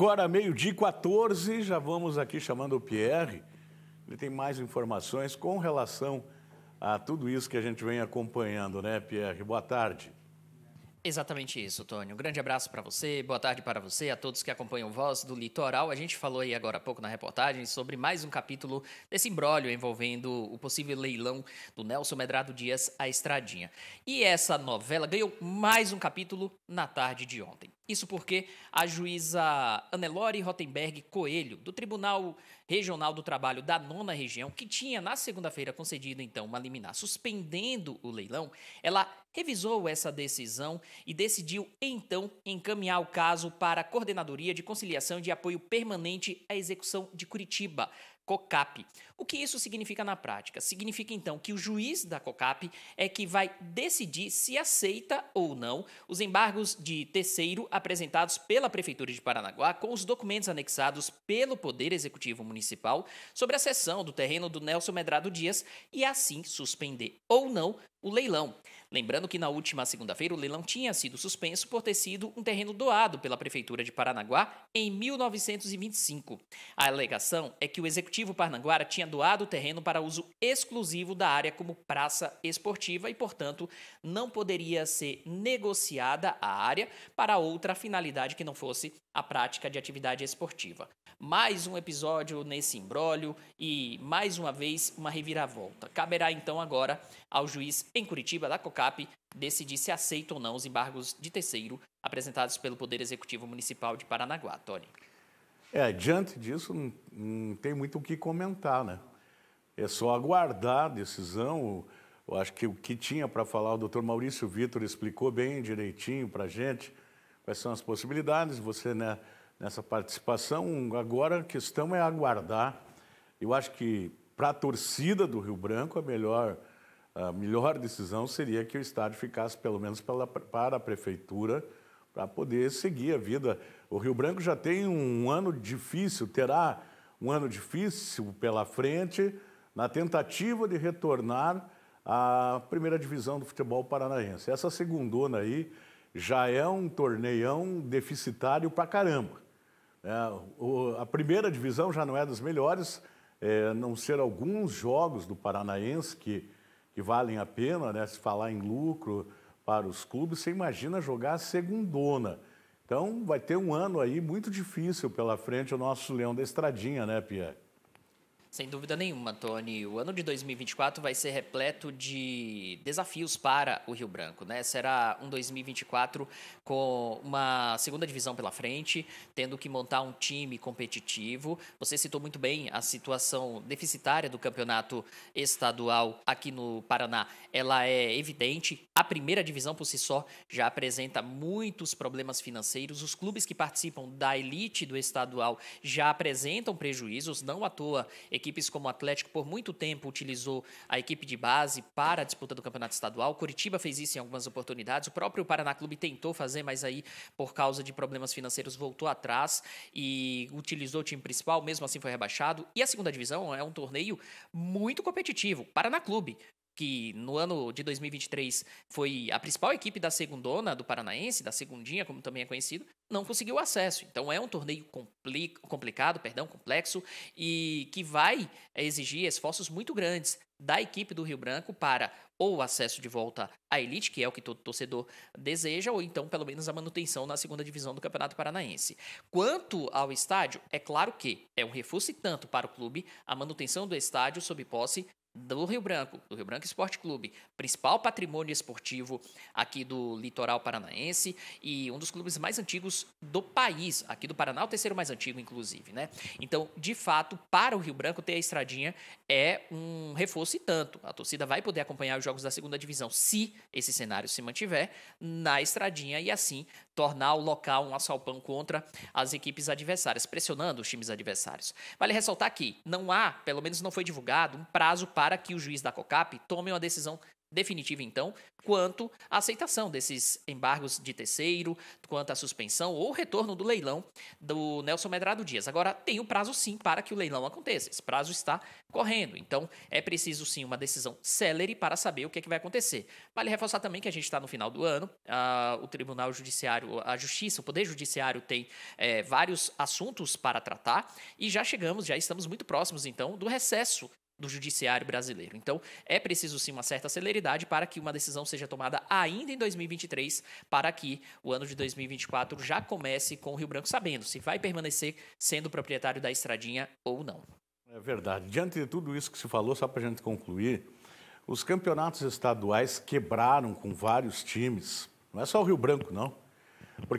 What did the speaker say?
Agora, meio-dia 14, já vamos aqui chamando o Pierre. Ele tem mais informações com relação a tudo isso que a gente vem acompanhando, né, Pierre? Boa tarde. Exatamente isso, Tony. Um grande abraço para você, boa tarde para você, a todos que acompanham Voz do Litoral. A gente falou aí agora há pouco na reportagem sobre mais um capítulo desse imbróglio envolvendo o possível leilão do Nelson Medrado Dias à Estradinha. E essa novela ganhou mais um capítulo na tarde de ontem. Isso porque a juíza Anelore Rottenberg Coelho, do Tribunal Regional do Trabalho da Nona Região, que tinha na segunda-feira concedido então uma liminar suspendendo o leilão, ela revisou essa decisão e decidiu então encaminhar o caso para a Coordenadoria de Conciliação e de Apoio Permanente à Execução de Curitiba, COCAP. O que isso significa na prática? Significa então que o juiz da COCAP é que vai decidir se aceita ou não os embargos de terceiro apresentados pela Prefeitura de Paranaguá com os documentos anexados pelo Poder Executivo Municipal sobre a cessão do terreno do Nelson Medrado Dias e assim suspender ou não o leilão. Lembrando que na última segunda-feira o leilão tinha sido suspenso por ter sido um terreno doado pela Prefeitura de Paranaguá em 1925. A alegação é que o executivo paranaguara tinha doado o terreno para uso exclusivo da área como praça esportiva e, portanto, não poderia ser negociada a área para outra finalidade que não fosse a prática de atividade esportiva. Mais um episódio nesse imbróglio e, mais uma vez, uma reviravolta. Caberá então agora ao juiz em Curitiba da Coca COCAP decidir se aceita ou não os embargos de terceiro apresentados pelo Poder Executivo Municipal de Paranaguá. Tony. É, diante disso, não, não tem muito o que comentar, né? É só aguardar a decisão. Eu acho que o que tinha para falar, o doutor Maurício Vitor explicou bem direitinho para a gente quais são as possibilidades. Você, né, nessa participação, agora a questão é aguardar. Eu acho que para a torcida do Rio Branco, a melhor a melhor decisão seria que o estádio ficasse pelo menos pela, para a prefeitura, para poder seguir a vida. O Rio Branco já tem um ano difícil, terá um ano difícil pela frente na tentativa de retornar à primeira divisão do futebol paranaense. Essa segundona aí já é um torneião deficitário para caramba. É, o, a primeira divisão já não é das melhores, é, não ser alguns jogos do Paranaense que que valem a pena, né? se falar em lucro para os clubes, você imagina jogar a segundona. Então vai ter um ano aí muito difícil pela frente o nosso Leão da Estradinha, né, Pierre? Sem dúvida nenhuma, Tony. O ano de 2024 vai ser repleto de desafios para o Rio Branco, né? Será um 2024 com uma segunda divisão pela frente, tendo que montar um time competitivo. Você citou muito bem a situação deficitária do campeonato estadual aqui no Paraná. Ela é evidente. A primeira divisão por si só já apresenta muitos problemas financeiros. Os clubes que participam da elite do estadual já apresentam prejuízos, não à toa Equipes como o Atlético por muito tempo utilizou a equipe de base para a disputa do Campeonato Estadual. Curitiba fez isso em algumas oportunidades. O próprio Paraná Clube tentou fazer, mas aí por causa de problemas financeiros voltou atrás e utilizou o time principal, mesmo assim foi rebaixado. E a segunda divisão é um torneio muito competitivo. Paraná Clube que no ano de 2023 foi a principal equipe da segundona do Paranaense, da segundinha, como também é conhecido, não conseguiu acesso. Então é um torneio compli complicado, perdão, complexo e que vai é, exigir esforços muito grandes da equipe do Rio Branco para ou acesso de volta à elite, que é o que todo torcedor deseja, ou então pelo menos a manutenção na segunda divisão do Campeonato Paranaense. Quanto ao estádio, é claro que é um reforço e tanto para o clube a manutenção do estádio sob posse do Rio Branco, do Rio Branco Esporte Clube, principal patrimônio esportivo aqui do litoral paranaense e um dos clubes mais antigos do país, aqui do Paraná, o terceiro mais antigo, inclusive, né? Então, de fato, para o Rio Branco ter a estradinha é um reforço e tanto. A torcida vai poder acompanhar os jogos da segunda divisão se esse cenário se mantiver na estradinha e assim tornar o local um assalpão contra as equipes adversárias, pressionando os times adversários. Vale ressaltar que não há, pelo menos não foi divulgado, um prazo para que o juiz da COCAP tome uma decisão definitiva, então, quanto à aceitação desses embargos de terceiro, quanto à suspensão ou retorno do leilão do Nelson Medrado Dias. Agora, tem o prazo sim para que o leilão aconteça. Esse prazo está correndo. Então, é preciso sim uma decisão celere para saber o que, é que vai acontecer. Vale reforçar também que a gente está no final do ano, a, o Tribunal Judiciário, a Justiça, o Poder Judiciário tem é, vários assuntos para tratar e já chegamos, já estamos muito próximos, então, do recesso do judiciário brasileiro. Então, é preciso sim uma certa celeridade para que uma decisão seja tomada ainda em 2023, para que o ano de 2024 já comece com o Rio Branco sabendo se vai permanecer sendo proprietário da estradinha ou não. É verdade. Diante de tudo isso que se falou, só para a gente concluir, os campeonatos estaduais quebraram com vários times. Não é só o Rio Branco, não.